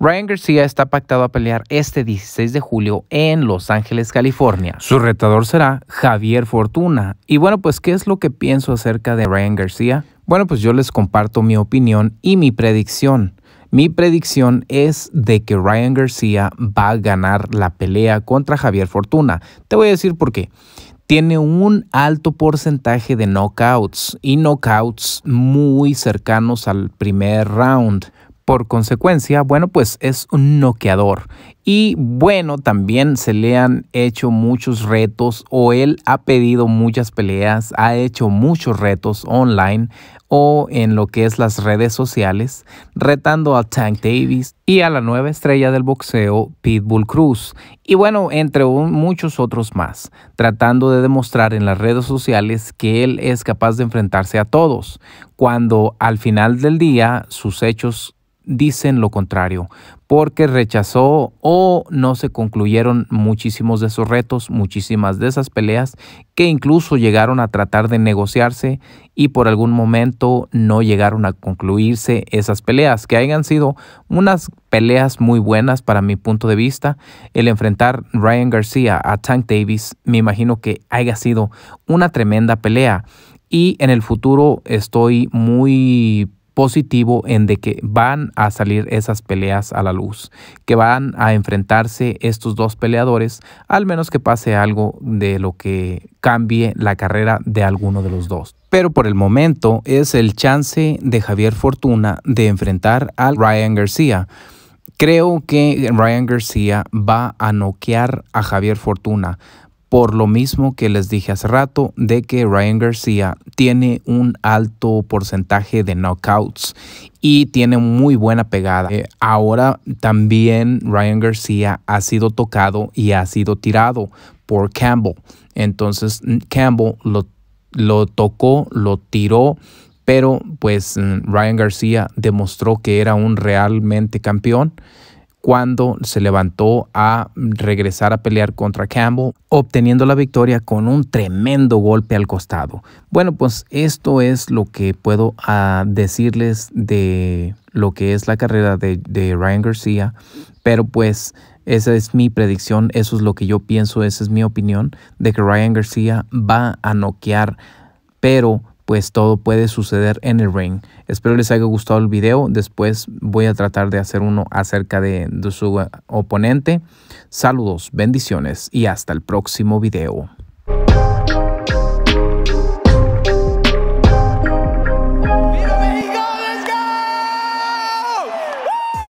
Ryan García está pactado a pelear este 16 de julio en Los Ángeles, California. Su retador será Javier Fortuna. Y bueno, pues, ¿qué es lo que pienso acerca de Ryan García? Bueno, pues yo les comparto mi opinión y mi predicción. Mi predicción es de que Ryan García va a ganar la pelea contra Javier Fortuna. Te voy a decir por qué. Tiene un alto porcentaje de knockouts y knockouts muy cercanos al primer round. Por consecuencia, bueno, pues es un noqueador. Y bueno, también se le han hecho muchos retos o él ha pedido muchas peleas, ha hecho muchos retos online o en lo que es las redes sociales, retando a Tank Davis y a la nueva estrella del boxeo, Pitbull Cruz. Y bueno, entre muchos otros más, tratando de demostrar en las redes sociales que él es capaz de enfrentarse a todos, cuando al final del día sus hechos dicen lo contrario, porque rechazó o no se concluyeron muchísimos de esos retos, muchísimas de esas peleas, que incluso llegaron a tratar de negociarse y por algún momento no llegaron a concluirse esas peleas, que hayan sido unas peleas muy buenas para mi punto de vista. El enfrentar Ryan García a Tank Davis, me imagino que haya sido una tremenda pelea. Y en el futuro estoy muy positivo en de que van a salir esas peleas a la luz, que van a enfrentarse estos dos peleadores, al menos que pase algo de lo que cambie la carrera de alguno de los dos. Pero por el momento es el chance de Javier Fortuna de enfrentar al Ryan García. Creo que Ryan García va a noquear a Javier Fortuna por lo mismo que les dije hace rato de que Ryan García tiene un alto porcentaje de knockouts y tiene muy buena pegada. Eh, ahora también Ryan García ha sido tocado y ha sido tirado por Campbell. Entonces mm, Campbell lo, lo tocó, lo tiró pero pues mm, Ryan García demostró que era un realmente campeón cuando se levantó a regresar a pelear contra Campbell, obteniendo la victoria con un tremendo golpe al costado. Bueno, pues esto es lo que puedo ah, decirles de lo que es la carrera de, de Ryan García, pero pues esa es mi predicción, eso es lo que yo pienso, esa es mi opinión, de que Ryan García va a noquear, pero pues todo puede suceder en el ring. Espero les haya gustado el video. Después voy a tratar de hacer uno acerca de, su oponente. Saludos, bendiciones y hasta el próximo video.